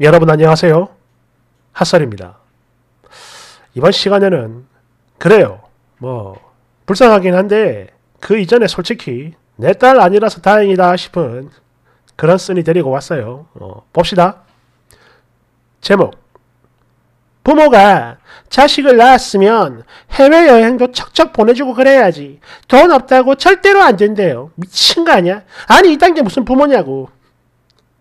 여러분 안녕하세요. 핫설입니다. 이번 시간에는 그래요. 뭐 불쌍하긴 한데 그 이전에 솔직히 내 딸 아니라서 다행이다 싶은 그런 쓴이 데리고 왔어요. 어, 봅시다. 제목 부모가 자식을 낳았으면 해외여행도 척척 보내주고 그래야지. 돈 없다고 절대로 안 된대요. 미친 거 아니야? 아니 이땅게 무슨 부모냐고.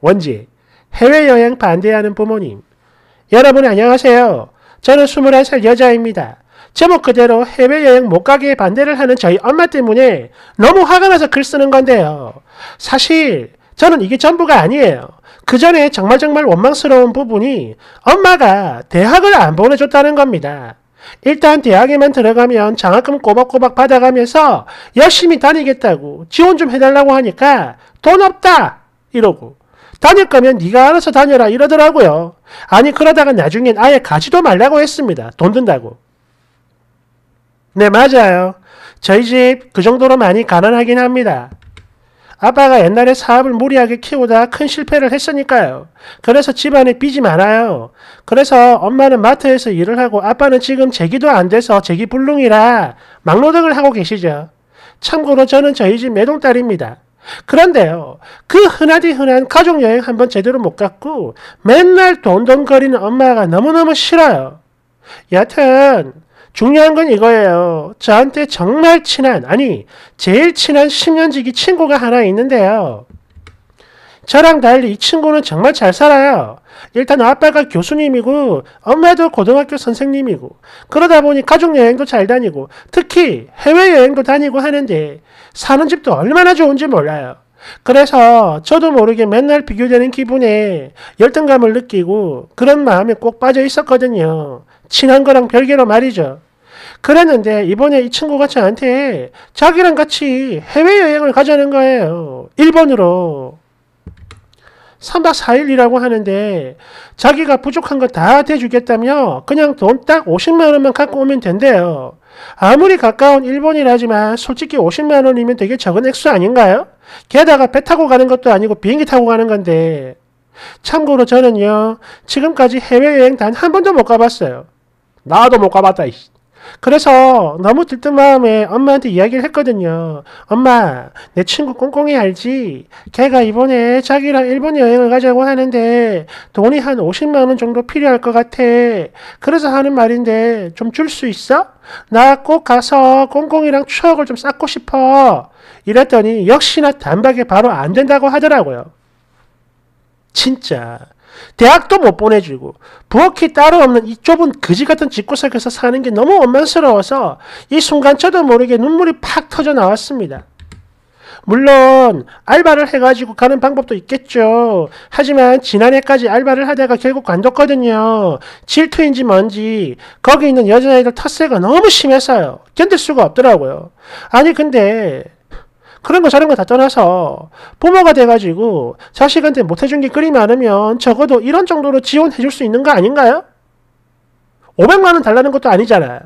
원지 해외여행 반대하는 부모님. 여러분 안녕하세요. 저는 21살 여자입니다. 제목 그대로 해외여행 못 가기에 반대를 하는 저희 엄마 때문에 너무 화가 나서 글 쓰는 건데요. 사실 저는 이게 전부가 아니에요. 그 전에 정말 정말 원망스러운 부분이 엄마가 대학을 안 보내줬다는 겁니다. 일단 대학에만 들어가면 장학금 꼬박꼬박 받아가면서 열심히 다니겠다고 지원 좀 해달라고 하니까 돈 없다! 이러고 다닐 거면 네가 알아서 다녀라 이러더라고요. 아니 그러다가 나중엔 아예 가지도 말라고 했습니다. 돈 든다고. 네 맞아요. 저희 집 그 정도로 많이 가난하긴 합니다. 아빠가 옛날에 사업을 무리하게 키우다 큰 실패를 했으니까요. 그래서 집안에 빚이 많아요. 그래서 엄마는 마트에서 일을 하고 아빠는 지금 재기도 안 돼서 재기 불능이라 막노동을 하고 계시죠. 참고로 저는 저희 집 매동딸입니다. 그런데요, 그 흔하디 흔한 가족여행 한번 제대로 못 갔고, 맨날 돈돈거리는 엄마가 너무너무 싫어요. 여튼, 중요한 건 이거예요. 저한테 정말 친한, 아니, 제일 친한 10년지기 친구가 하나 있는데요. 저랑 달리 이 친구는 정말 잘 살아요. 일단 아빠가 교수님이고 엄마도 고등학교 선생님이고 그러다 보니 가족여행도 잘 다니고 특히 해외여행도 다니고 하는데 사는 집도 얼마나 좋은지 몰라요. 그래서 저도 모르게 맨날 비교되는 기분에 열등감을 느끼고 그런 마음에 꼭 빠져 있었거든요. 친한 거랑 별개로 말이죠. 그랬는데 이번에 이 친구가 저한테 자기랑 같이 해외여행을 가자는 거예요. 일본으로. 3박 4일이라고 하는데 자기가 부족한 거 다 대주겠다며 그냥 돈 딱 50만 원만 갖고 오면 된대요. 아무리 가까운 일본이라지만 솔직히 50만 원이면 되게 적은 액수 아닌가요? 게다가 배 타고 가는 것도 아니고 비행기 타고 가는 건데. 참고로 저는요, 지금까지 해외여행 단 한 번도 못 가봤어요. 나도 못 가봤다, 이씨. 그래서 너무 들뜬 마음에 엄마한테 이야기를 했거든요. 엄마, 내 친구 꽁꽁이 알지? 걔가 이번에 자기랑 일본 여행을 가자고 하는데 돈이 한 50만 원 정도 필요할 것 같아. 그래서 하는 말인데 좀 줄 수 있어? 나 꼭 가서 꽁꽁이랑 추억을 좀 쌓고 싶어. 이랬더니 역시나 단박에 바로 안 된다고 하더라고요. 진짜 대학도 못 보내주고 부엌이 따로 없는 이 좁은 거지 같은 집구석에서 사는 게 너무 원망스러워서 이 순간 저도 모르게 눈물이 팍 터져 나왔습니다. 물론 알바를 해가지고 가는 방법도 있겠죠. 하지만 지난해까지 알바를 하다가 결국 관뒀거든요. 질투인지 뭔지 거기 있는 여자애들 텃세가 너무 심해서요. 견딜 수가 없더라고요. 아니 근데 그런 거 저런 거 다 떠나서 부모가 돼가지고 자식한테 못 해준 게 그리 많으면 적어도 이런 정도로 지원해줄 수 있는 거 아닌가요? 500만 원 달라는 것도 아니잖아.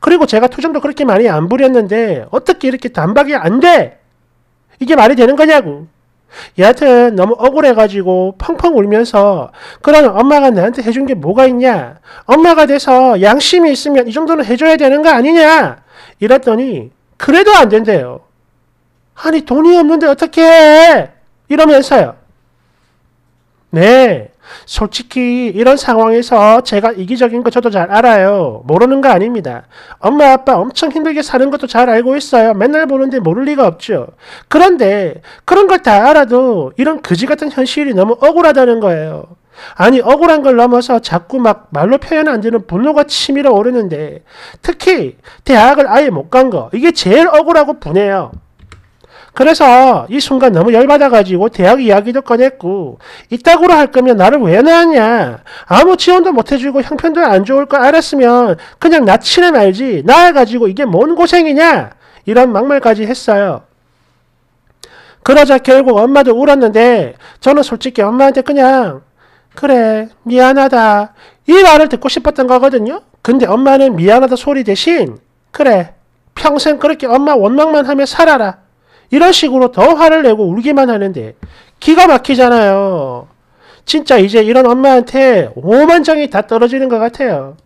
그리고 제가 투정도 그렇게 많이 안 부렸는데 어떻게 이렇게 단박이안 돼? 이게 말이 되는 거냐고. 여하튼 너무 억울해가지고 펑펑 울면서 그런 엄마가 나한테 해준 게 뭐가 있냐? 엄마가 돼서 양심이 있으면 이 정도는 해줘야 되는 거 아니냐? 이랬더니 그래도 안 된대요. 아니 돈이 없는데 어떻게 해? 이러면서요. 네. 솔직히 이런 상황에서 제가 이기적인 거 저도 잘 알아요. 모르는 거 아닙니다. 엄마 아빠 엄청 힘들게 사는 것도 잘 알고 있어요. 맨날 보는데 모를 리가 없죠. 그런데 그런 걸 다 알아도 이런 그지 같은 현실이 너무 억울하다는 거예요. 아니 억울한 걸 넘어서 자꾸 막 말로 표현 안 되는 분노가 치밀어 오르는데 특히 대학을 아예 못 간 거 이게 제일 억울하고 분해요. 그래서 이 순간 너무 열받아가지고 대학 이야기도 꺼냈고 이따구로 할 거면 나를 왜 낳았냐 아무 지원도 못해주고 형편도 안 좋을 걸 알았으면 그냥 낳치는 말지 낳아가지고 이게 뭔 고생이냐 이런 막말까지 했어요. 그러자 결국 엄마도 울었는데 저는 솔직히 엄마한테 그냥 그래 미안하다 이 말을 듣고 싶었던 거거든요. 근데 엄마는 미안하다 소리 대신 그래 평생 그렇게 엄마 원망만 하며 살아라 이런 식으로 더 화를 내고 울기만 하는데 기가 막히잖아요. 진짜 이제 이런 엄마한테 오만장이 다 떨어지는 것 같아요.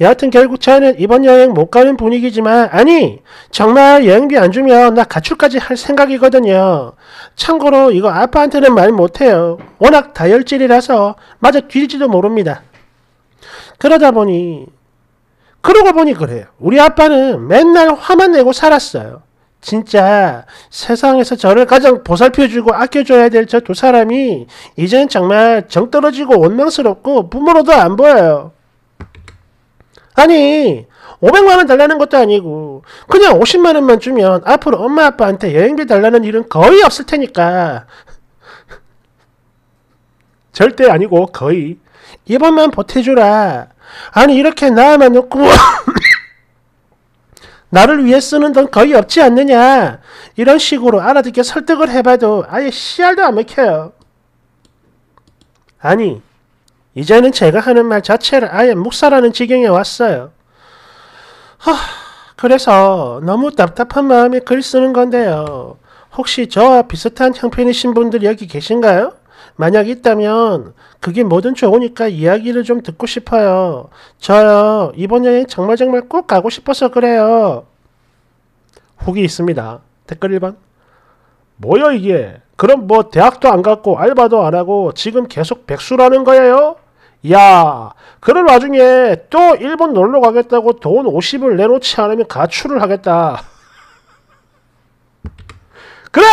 여하튼 결국 저는 이번 여행 못 가는 분위기지만 아니 정말 여행비 안 주면 나 가출까지 할 생각이거든요. 참고로 이거 아빠한테는 말 못해요. 워낙 다혈질이라서 맞아 뒤질지도 모릅니다. 그러다 보니 그러고 보니 그래요. 우리 아빠는 맨날 화만 내고 살았어요. 진짜 세상에서 저를 가장 보살펴주고 아껴줘야 될 저 두 사람이 이제는 정말 정 떨어지고 원망스럽고 부모로도 안 보여요. 아니 500만원 달라는 것도 아니고 그냥 50만원만 주면 앞으로 엄마 아빠한테 여행비 달라는 일은 거의 없을 테니까 절대 아니고 거의 이번만 보태주라 아니 이렇게 나만 놓고 나를 위해 쓰는 돈 거의 없지 않느냐 이런 식으로 알아듣게 설득을 해봐도 아예 씨알도 안 먹혀요. 아니 이제는 제가 하는 말 자체를 아예 묵살하는 지경에 왔어요. 허, 그래서 너무 답답한 마음에 글 쓰는 건데요. 혹시 저와 비슷한 형편이신 분들 여기 계신가요? 만약 있다면 그게 뭐든 좋으니까 이야기를 좀 듣고 싶어요. 저요. 이번 여행 정말 정말 꼭 가고 싶어서 그래요. 후기 있습니다. 댓글 1번. 뭐요 이게? 그럼 뭐 대학도 안 갔고 알바도 안 하고 지금 계속 백수라는 거예요? 야, 그런 와중에 또 일본 놀러 가겠다고 돈 50을 내놓지 않으면 가출을 하겠다. 그래!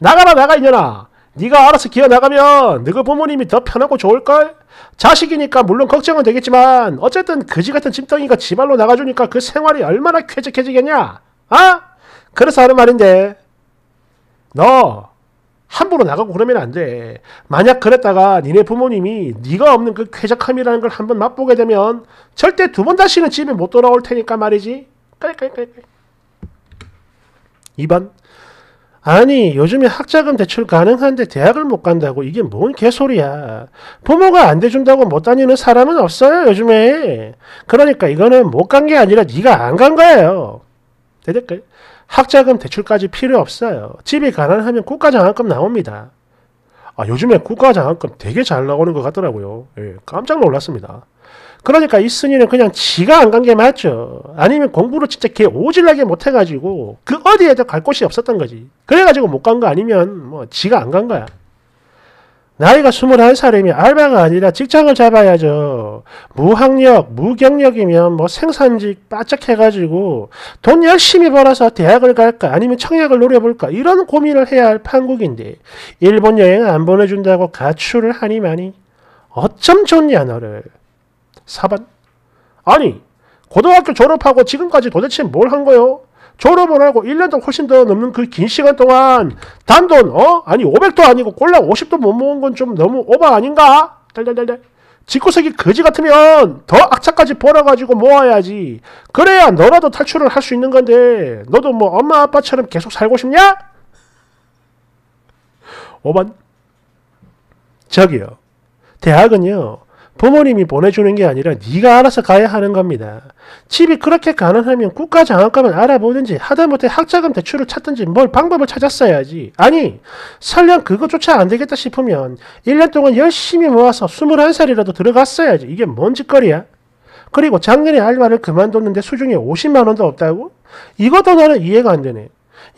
나가라 나가 이년아 네가 알아서 기어나가면 너희 부모님이 더 편하고 좋을걸? 자식이니까 물론 걱정은 되겠지만 어쨌든 그지같은 짐덩이가 지발로 나가주니까 그 생활이 얼마나 쾌적해지겠냐? 아? 그래서 하는 말인데 너 함부로 나가고 그러면 안 돼. 만약 그랬다가 니네 부모님이 네가 없는 그 쾌적함이라는 걸 한번 맛보게 되면 절대 두 번 다시는 집에 못 돌아올 테니까 말이지. 깔깔깔깔. 2번 아니 요즘에 학자금 대출 가능한데 대학을 못 간다고 이게 뭔 개소리야. 부모가 안 대준다고 못 다니는 사람은 없어요 요즘에. 그러니까 이거는 못 간 게 아니라 네가 안 간 거예요. 대댓글 학자금 대출까지 필요 없어요. 집이 가난하면 국가장학금 나옵니다. 아 요즘에 국가장학금 되게 잘 나오는 것 같더라고요. 예, 깜짝 놀랐습니다. 그러니까 이순이는 그냥 지가 안 간 게 맞죠. 아니면 공부를 진짜 개 오질나게 못해가지고 그 어디에도 갈 곳이 없었던 거지. 그래가지고 못 간 거 아니면 뭐 지가 안 간 거야. 나이가 21살이면 알바가 아니라 직장을 잡아야죠. 무학력, 무경력이면 뭐 생산직 바짝 해가지고 돈 열심히 벌어서 대학을 갈까 아니면 청약을 노려볼까 이런 고민을 해야 할 판국인데 일본 여행 안 보내준다고 가출을 하니마니 어쩜 좋냐 너를. 4반? 아니, 고등학교 졸업하고 지금까지 도대체 뭘 한 거요? 졸업을 하고 1년도 훨씬 더 넘는 그 긴 시간 동안 단돈, 어? 아니, 500도 아니고 꼴랑 50도 못 모은 건 좀 너무 오바 아닌가? 달달달달. 직구석이 거지 같으면 더 악착까지 벌어가지고 모아야지. 그래야 너라도 탈출을 할 수 있는 건데, 너도 뭐 엄마 아빠처럼 계속 살고 싶냐? 5번. 저기요. 대학은요, 부모님이 보내주는 게 아니라 네가 알아서 가야 하는 겁니다. 집이 그렇게 가난하면 국가 장학금을 알아보든지 하다못해 학자금 대출을 찾든지 뭘 방법을 찾았어야지. 아니 설령 그것조차 안 되겠다 싶으면 1년 동안 열심히 모아서 21살이라도 들어갔어야지. 이게 뭔 짓거리야? 그리고 작년에 알바를 그만뒀는데 수중에 50만 원도 없다고? 이것도 나는 이해가 안 되네.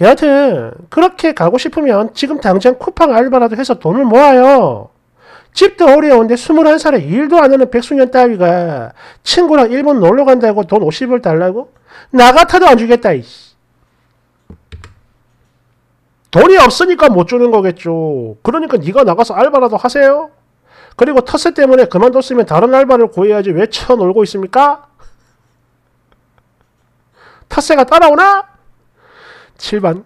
여하튼 그렇게 가고 싶으면 지금 당장 쿠팡 알바라도 해서 돈을 모아요. 집도 어려운데 21살에 일도 안 하는 백수년 따위가 친구랑 일본 놀러 간다고 돈 50을 달라고? 나 같아도 안 주겠다, 이씨. 돈이 없으니까 못 주는 거겠죠. 그러니까 네가 나가서 알바라도 하세요. 그리고 터세 때문에 그만뒀으면 다른 알바를 구해야지 왜 쳐놀고 있습니까? 터세가 따라오나? 7반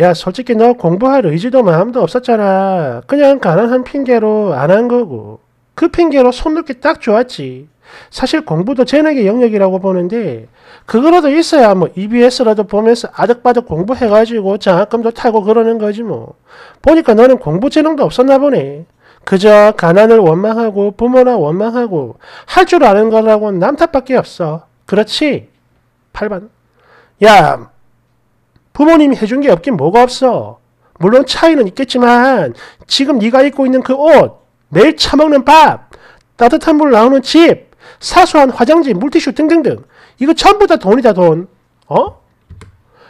야 솔직히 너 공부할 의지도 마음도 없었잖아. 그냥 가난한 핑계로 안 한 거고. 그 핑계로 손놓기 딱 좋았지. 사실 공부도 재능의 영역이라고 보는데 그거라도 있어야 뭐 EBS라도 보면서 아득바득 공부해가지고 장학금도 타고 그러는 거지 뭐. 보니까 너는 공부 재능도 없었나 보네. 그저 가난을 원망하고 부모나 원망하고 할 줄 아는 거라고 남탓밖에 없어. 그렇지? 8번. 야 부모님이 해준 게 없긴 뭐가 없어. 물론 차이는 있겠지만 지금 네가 입고 있는 그 옷, 매일 차먹는 밥, 따뜻한 물 나오는 집, 사소한 화장지, 물티슈 등등등 이거 전부 다 돈이다 돈. 어?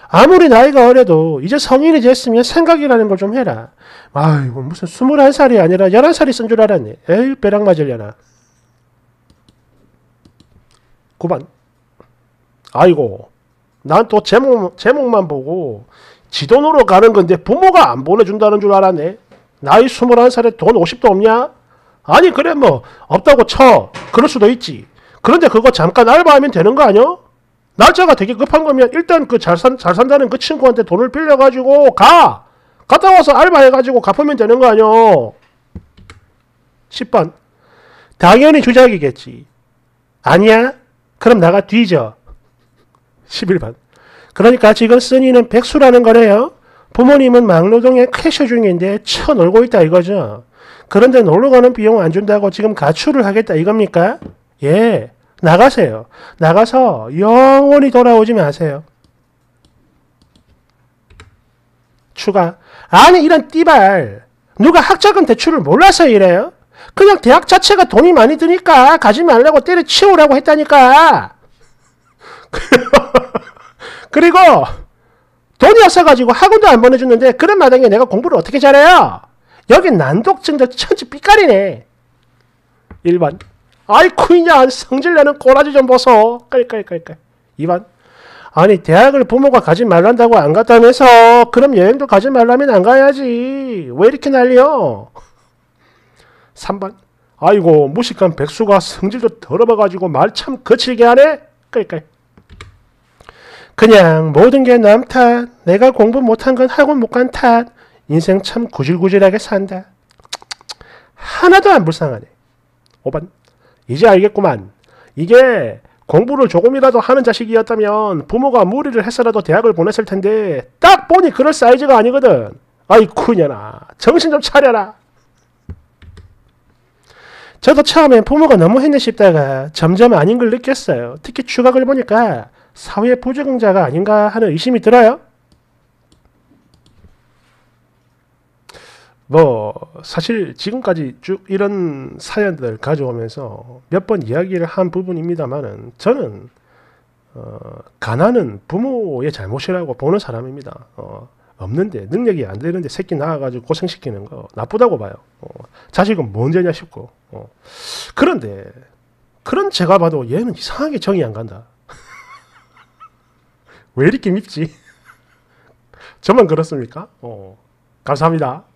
아무리 나이가 어려도 이제 성인이 됐으면 생각이라는 걸 좀 해라. 아이고 무슨 스물한 살이 아니라 열한 살이쓴 줄 알았네. 에휴 배랑 맞으려나. 9번. 아이고 난또 제목, 제목만 보고 지돈으로 가는 건데 부모가 안 보내준다는 줄 알았네. 나이 21살에 돈 50도 없냐? 아니 그래 뭐 없다고 쳐. 그럴 수도 있지. 그런데 그거 잠깐 알바하면 되는 거아니 날짜가 되게 급한 거면 일단 그잘잘 산다는 그 친구한테 돈을 빌려가지고 가! 갔다 와서 알바해가지고 갚으면 되는 거아니 10번. 당연히 주작이겠지. 아니야? 그럼 나가 뒤져. 11번. 그러니까 지금 쓴이는 백수라는 거래요. 부모님은 막노동에 캐셔 중인데 쳐 놀고 있다 이거죠. 그런데 놀러 가는 비용 안 준다고 지금 가출을 하겠다 이겁니까? 예. 나가세요. 나가서 영원히 돌아오지 마세요. 추가. 아니 이런 띠발. 누가 학자금 대출을 몰라서 이래요? 그냥 대학 자체가 돈이 많이 드니까 가지 말라고 때려치우라고 했다니까. 그리고 돈이 없어가지고 학원도 안보내줬는데 그런 마당에 내가 공부를 어떻게 잘해요? 여기 난독증자 천지 빛깔이네 1번. 아이쿠 이냐 성질내는 꼬라지 좀 벗어. 깔깔깔깔. 2번. 아니 대학을 부모가 가지 말란다고 안 갔다면서 그럼 여행도 가지 말라면 안 가야지. 왜 이렇게 난리여? 3번. 아이고 무식한 백수가 성질도 더러워가지고 말 참 거칠게 하네. 깔깔. 그냥 모든 게 남 탓, 내가 공부 못 한 건 학원 못 간 탓, 인생 참 구질구질하게 산다. 하나도 안 불쌍하네. 5번. 이제 알겠구만. 이게 공부를 조금이라도 하는 자식이었다면 부모가 무리를 해서라도 대학을 보냈을 텐데 딱 보니 그럴 사이즈가 아니거든. 아이 쿠년아 정신 좀 차려라. 저도 처음엔 부모가 너무 했네 싶다가 점점 아닌 걸 느꼈어요. 특히 추각을 보니까 사회 부적응자가 아닌가 하는 의심이 들어요. 뭐 사실 지금까지 쭉 이런 사연들 가져오면서 몇 번 이야기를 한 부분입니다만은 저는 어, 가난은 부모의 잘못이라고 보는 사람입니다. 어, 없는데 능력이 안 되는데 새끼 낳아가지고 고생시키는 거 나쁘다고 봐요. 어, 자식은 뭔죄냐 싶고 어, 그런데 그런 제가 봐도 얘는 이상하게 정이 안 간다. 왜 이렇게 밉지? 저만 그렇습니까? 어, 감사합니다.